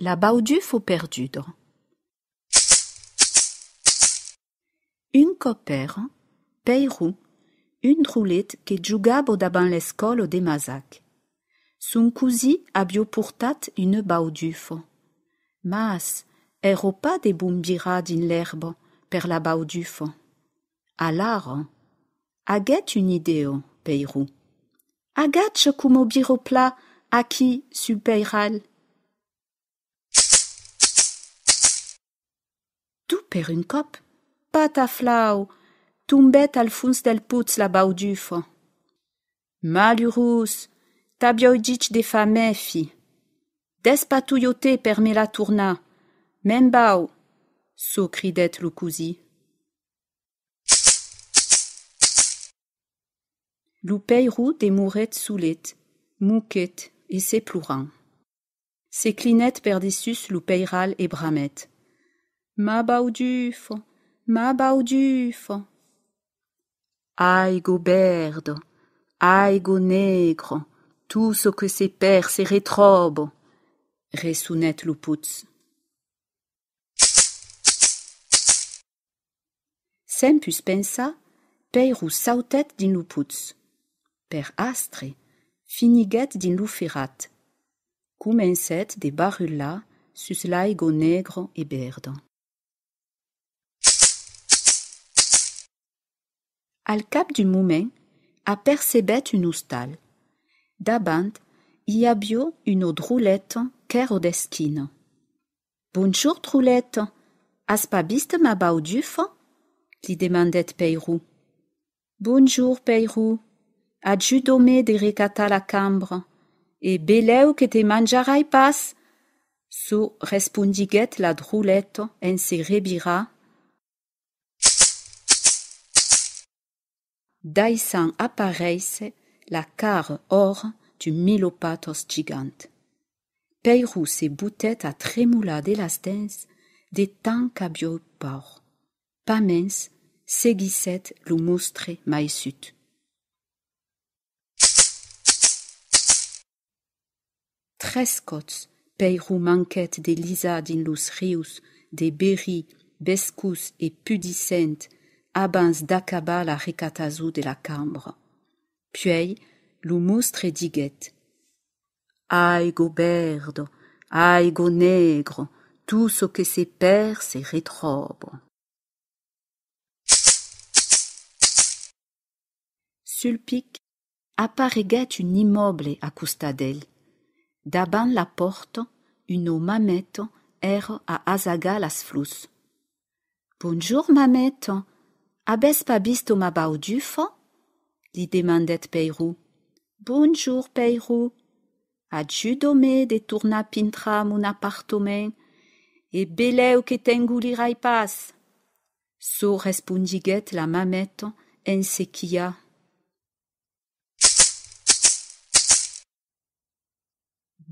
La ba du f perdure un copère perou une roulette que jugaabo daban l'escol demaszak son co a bioportat une ba du f, mas eropa de bombbira din l'herbe per la ba du f a' aguèt une ideo perou agache'mo birropla a qui sul. Per unkopp pat a flau toèt al fonst dell pouz la ba du fan maluruous tab bio dit de femmes fi des pa toyoté permé la tourna même bao so cridèt lo coi loup perout emourèt souè mouqueèt e se plourans selinèt per des sus loup peral e bramèt. Ma du ma ba du, a goèd, aigon nèggren, tout o que se perrs se e rétrob, resunèt lo putz semmpu pensa pei ou sautèt din lo putz per astre finiguèt din l lo ferat, cummensèt debarlà sus l’agon nèggren e b berdon. Al cap du moment, apercebait une oustale. Dabant, y bio une droulette quero d'esquine. Bonjour, troulette. As pas biste ma bauduf? lui demandait Peyrou. Bonjour, Peyrou. Adjudome de recata la cambre. Et belleau que te manjarai pas? So répondiguet la droulette en se rebira Daisan apparaisse la carre or du Milopatos gigante. Peyrou se boutait à trémoula de des temps por. Pamens seguissait le monstre tres Trescots, Peyrou manquait des lisades in rius, des Berry, Bescus et Pudicente, abans Dacaba la ricatazou de la cambre. Puis, et diguet. Aigo berdo, go negro, tout ce que se pères se Sulpique, Sulpic appareguait une immobile à Custadel. Daban la porte, une mamette erre à azaga las flous. Bonjour, mamette, pa o ma bao du fan li demandèt perou bon jour perou ajuddomé detourna pintra mon apartomen e belèo que tengorai pas so res respondiguèt la mammeton en sequiá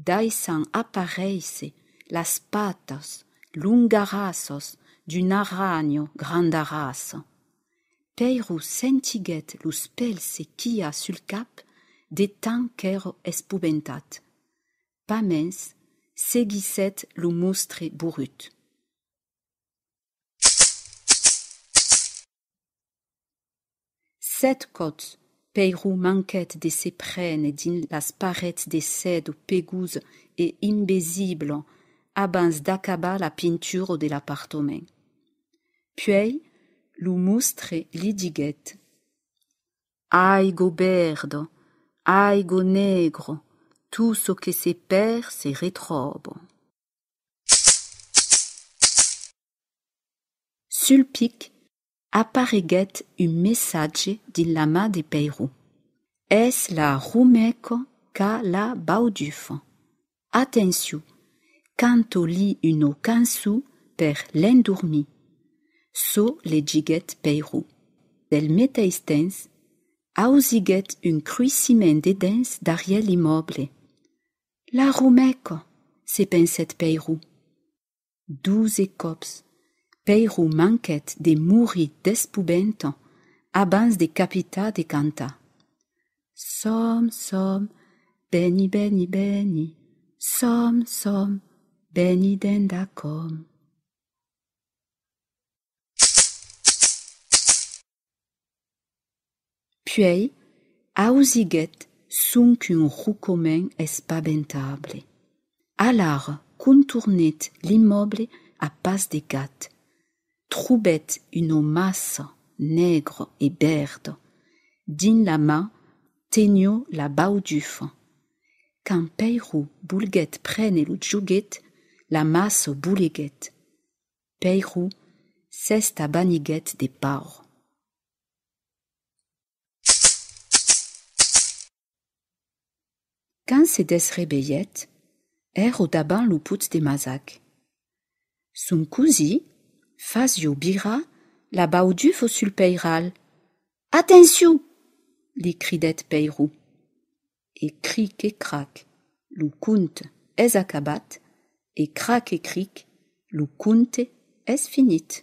Daan a apparisse laspataslungrass d'un aragno grand. peyrou sentiget lus se kia sul cap de tant qu'ero espubentat. Pamens seguisset lo mostré bourrut. sept cotes, Peyrou manquette de ses din las sparet des cèdes pégouse et imbésible abans d'acaba la peinture de l'appartement. Puis, mostre Lidiget Aigo berdo, go negro, tout ce que se perd se retrobe. Sulpic appareguet un message Dilama lama de Peyrou. Es la rumeco ca la bauduf. Attention, quand on lit une cansu per l'endormi so legiget Peirou. Del metaistens, ausiget un de dedens d'ariel l'immeuble. »« La rumeco, penset Peirou. Douze cops. Peirou manquet de muri despubento, abans de capita de canta. Som, som, beni, beni, beni, som, som, dendacom » tuei, auziget sunt un rucomen espaventable. Alar contournet l'immeuble à pas des gâtes, troubait une masse nègre et berde, din la main tenio la du fond. Quand Peyrou boulguet prenne le la masse bouleguet. Peyrou à baniguet des parts. Quand se des er au daban loupout de mazac. Son cousi, fazio bira, la bauduf au Peyral. Attention! les cridet Peyrou. Et cric et crac, lou cunt es acabat, et crac et cric, lou est es finit.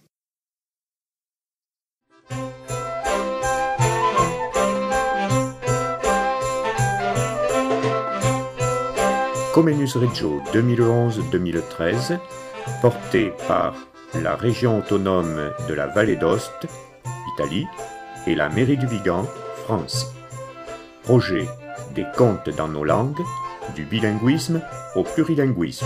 Comenus Reggio 2011-2013, porté par la région autonome de la Vallée d'Ost, Italie, et la mairie du Bigan, France. Projet des contes dans nos langues, du bilinguisme au plurilinguisme.